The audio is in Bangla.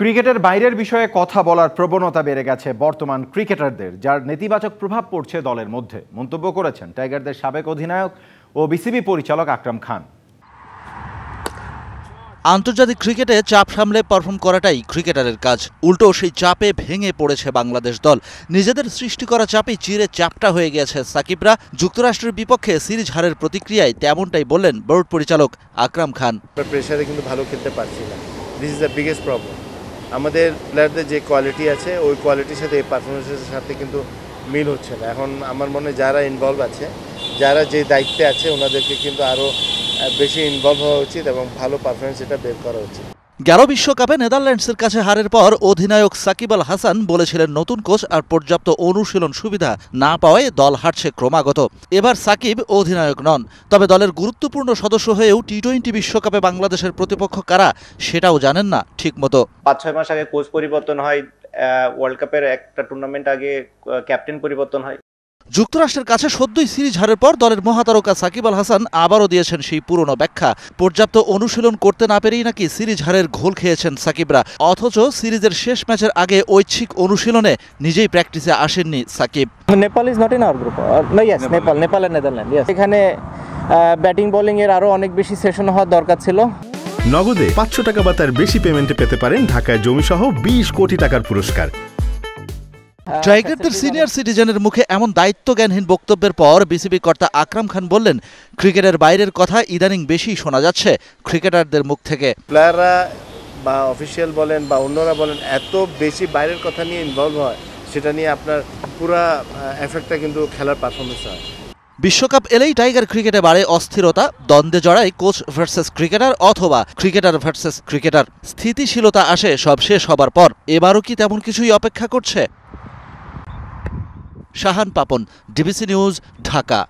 ক্রিকেটের বাইরের বিষয়ে কথা বলার প্রবণতা বেড়ে গেছে বর্তমান ক্রিকেটারদের যার নেতিবাচক প্রভাব পড়ছে দলের মধ্যে মন্তব্য করেছেন টাইগারদের সাবেক অধিনায়ক ও বিসিবি পরিচালক আকরাম খান আন্তর্জাতিক ক্রিকেটে চাপ সামলে পারফর্ম করাটাই ক্রিকেটারের কাজ উল্টো সেই চাপে ভেঙে পড়েছে বাংলাদেশ দল নিজেদের সৃষ্টি করা চাপে চিরে চাপটা হয়ে গেছে সাকিবরা যুক্তরাষ্ট্রের বিপক্ষে সিরিজ হারের প্রতিক্রিয়ায় তেমনটাই বললেন বোর্ড পরিচালক আকরাম খান প্রেশারে কিন্তু ভালো খেলতে পারছি না this is the biggest problem আমাদের প্লেয়ারদের যে কোয়ালিটি আছে ওই কোয়ালিটির সাথে এই পারফরমেন্সের সাথে কিন্তু মিল হচ্ছে না এখন আমার মনে যারা ইনভলভ আছে যারা যে দায়িত্বে আছে ওনাদেরকে কিন্তু আরও বেশি ইনভলভ হওয়া উচিত এবং ভালো পারফরমেন্স এটা বের করা উচিত গেল বিশ্বকাপে নেদারল্যান্ডসের কাছে হারের পর অধিনায়ক সাকিব আল হাসান বলেছিলেন নতুন কোচ আর পর্যাপ্ত অনুশীলন সুবিধা না পাওয়ায় দল হারছে ক্রমাগত এবার সাকিব অধিনায়ক নন তবে দলের গুরুত্বপূর্ণ সদস্য হয়েও টি টোয়েন্টি বিশ্বকাপে বাংলাদেশের প্রতিপক্ষ কারা সেটাও জানেন না ঠিকমতো পাঁচ ছয় মাস আগে কোচ পরিবর্তন হয় ওয়ার্ল্ড কাপের একটা টুর্নামেন্ট আগে ক্যাপ্টেন পরিবর্তন হয় যুক্তরাষ্ট্রের কাছে সদ্যই সিরিজ হারের পর দলের মহাতারকা সাকিব আল হাসান আবারও দিয়েছেন সেই পুরনো ব্যাখ্যা পর্যাপ্ত অনুশীলন করতে না পেরেই নাকি সিরিজ হারের ঘোল খেয়েছেন সাকিবরা অথচ সিরিজের শেষ ম্যাচের আগে ঐচ্ছিক অনুশীলনে নিজেই প্র্যাকটিসে আসেননি Shakib Nepal is not in our group Nepal Nepal and Netherland এখানে ব্যাটিং uh, বোলিং এর আরো অনেক বেশি সেশন হওয়ার দরকার ছিল নগদে পাঁচশো টাকা বা তার বেশি পেমেন্টে পেতে পারেন ঢাকায় জমিসহ বিশ কোটি টাকার পুরস্কার টাইগারদের আচ্ছা, সিনিয়র সিটিজেনের মুখে এমন দায়িত্বজ্ঞানহীন বক্তব্যের পর বিসিবি কর্তা আকরাম খান বললেন ক্রিকেটের বাইরের কথা ইদানিং বেশি শোনা যাচ্ছে ক্রিকেটারদের মুখ থেকে প্লেয়াররা বা অফিসিয়াল বলেন বা অন্যরা বলেন এত বেশি বাইরের কথা নিয়ে ইনভলভ হয় সেটা নিয়ে আপনার পুরা এফেক্টটা কিন্তু খেলার পারফরমেন্স হয় বিশ্বকাপ এলেই টাইগার ক্রিকেটে বাড়ে অস্থিরতা দ্বন্দ্বে জড়ায় কোচ ভার্সেস ক্রিকেটার অথবা ক্রিকেটার ভার্সেস ক্রিকেটার স্থিতিশীলতা আসে সব শেষ হবার পর এবারও কি তেমন কিছুই অপেক্ষা করছে শাহান পাপন ডিবিসি নিউজ ঢাকা